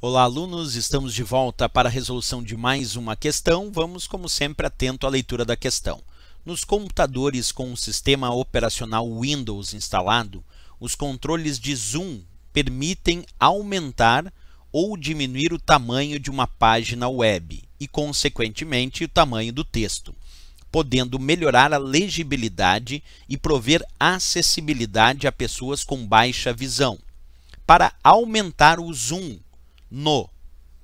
Olá, alunos! Estamos de volta para a resolução de mais uma questão. Vamos, como sempre, atento à leitura da questão. Nos computadores com o sistema operacional Windows instalado, os controles de zoom permitem aumentar ou diminuir o tamanho de uma página web e, consequentemente, o tamanho do texto, podendo melhorar a legibilidade e prover acessibilidade a pessoas com baixa visão. Para aumentar o zoom, no.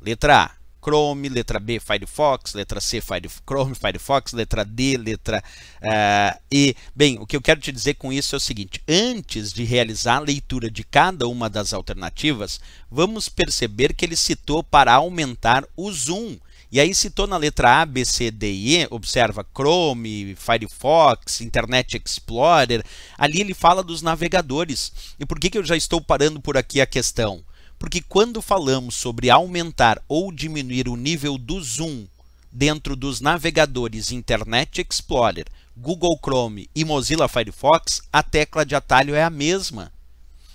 Letra A, Chrome, letra B, Firefox, letra C, Fire, Chrome, Firefox, letra D, letra uh, E. Bem, o que eu quero te dizer com isso é o seguinte: antes de realizar a leitura de cada uma das alternativas, vamos perceber que ele citou para aumentar o zoom. E aí citou na letra A, B, C, D e E, observa Chrome, Firefox, Internet Explorer. Ali ele fala dos navegadores. E por que, que eu já estou parando por aqui a questão? Porque quando falamos sobre aumentar ou diminuir o nível do zoom dentro dos navegadores Internet Explorer, Google Chrome e Mozilla Firefox, a tecla de atalho é a mesma.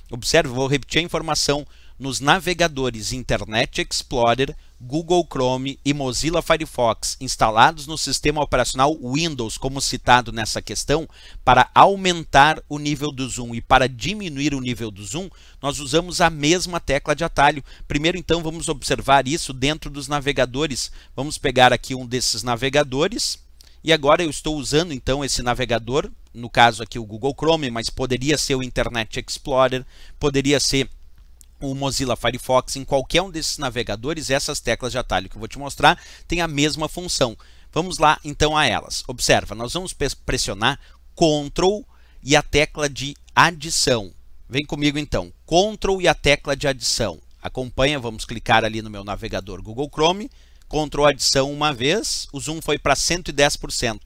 Observe, vou repetir a informação nos navegadores Internet Explorer, Google Chrome e Mozilla Firefox instalados no sistema operacional Windows, como citado nessa questão, para aumentar o nível do zoom e para diminuir o nível do zoom, nós usamos a mesma tecla de atalho. Primeiro, então, vamos observar isso dentro dos navegadores. Vamos pegar aqui um desses navegadores. E agora eu estou usando então esse navegador, no caso aqui o Google Chrome, mas poderia ser o Internet Explorer, poderia ser o Mozilla Firefox, em qualquer um desses navegadores, essas teclas de atalho que eu vou te mostrar tem a mesma função. Vamos lá então a elas. Observa, nós vamos pressionar Ctrl e a tecla de adição. Vem comigo então, Ctrl e a tecla de adição. Acompanha, vamos clicar ali no meu navegador Google Chrome, Ctrl adição uma vez, o zoom foi para 110%.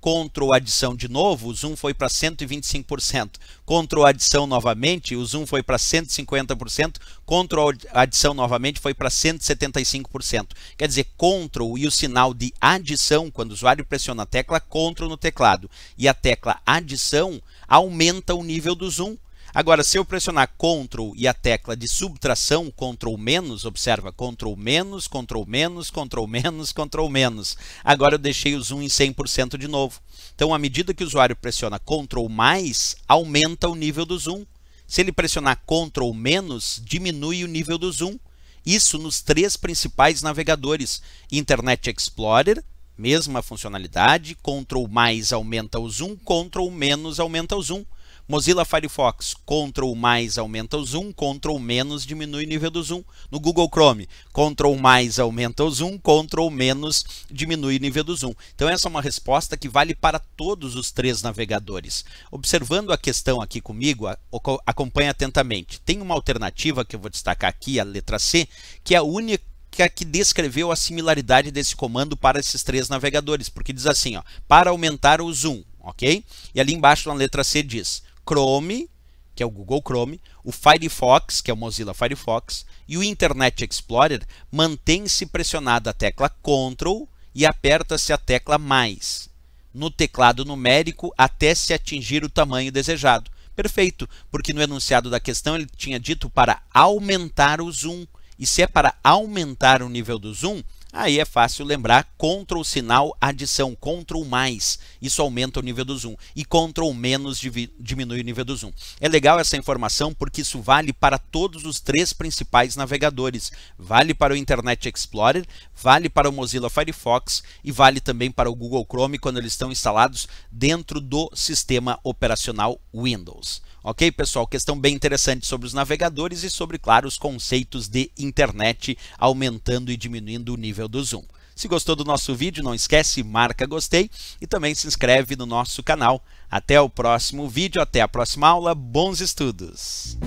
Ctrl adição de novo, o zoom foi para 125%. Ctrl adição novamente, o zoom foi para 150%. Ctrl adição novamente foi para 175%. Quer dizer, Ctrl e o sinal de adição, quando o usuário pressiona a tecla Ctrl no teclado e a tecla adição, aumenta o nível do zoom Agora, se eu pressionar Ctrl e a tecla de subtração, Ctrl menos, observa, Ctrl menos, Ctrl menos, Ctrl menos, Ctrl menos. Agora eu deixei o zoom em 100% de novo. Então, à medida que o usuário pressiona Ctrl mais, aumenta o nível do zoom. Se ele pressionar Ctrl menos, diminui o nível do zoom. Isso nos três principais navegadores, Internet Explorer, mesma funcionalidade, Ctrl mais aumenta o zoom, Ctrl menos aumenta o zoom. Mozilla Firefox, Ctrl mais aumenta o zoom, Ctrl menos diminui o nível do zoom. No Google Chrome, Ctrl mais aumenta o zoom, Ctrl menos diminui o nível do zoom. Então essa é uma resposta que vale para todos os três navegadores. Observando a questão aqui comigo, acompanhe atentamente. Tem uma alternativa que eu vou destacar aqui, a letra C, que é a única que descreveu a similaridade desse comando para esses três navegadores, porque diz assim, ó, para aumentar o zoom, ok? E ali embaixo na letra C diz, Chrome, que é o Google Chrome, o Firefox, que é o Mozilla Firefox, e o Internet Explorer mantém-se pressionada a tecla Ctrl e aperta-se a tecla mais no teclado numérico até se atingir o tamanho desejado. Perfeito, porque no enunciado da questão ele tinha dito para aumentar o zoom. E se é para aumentar o nível do zoom, Aí é fácil lembrar Ctrl sinal adição, Ctrl mais, isso aumenta o nível do zoom e Ctrl menos diminui o nível do zoom. É legal essa informação porque isso vale para todos os três principais navegadores. Vale para o Internet Explorer, vale para o Mozilla Firefox e vale também para o Google Chrome quando eles estão instalados dentro do sistema operacional Windows. Ok, pessoal? Questão bem interessante sobre os navegadores e sobre, claro, os conceitos de internet aumentando e diminuindo o nível do Zoom. Se gostou do nosso vídeo, não esquece, marca gostei e também se inscreve no nosso canal. Até o próximo vídeo, até a próxima aula, bons estudos!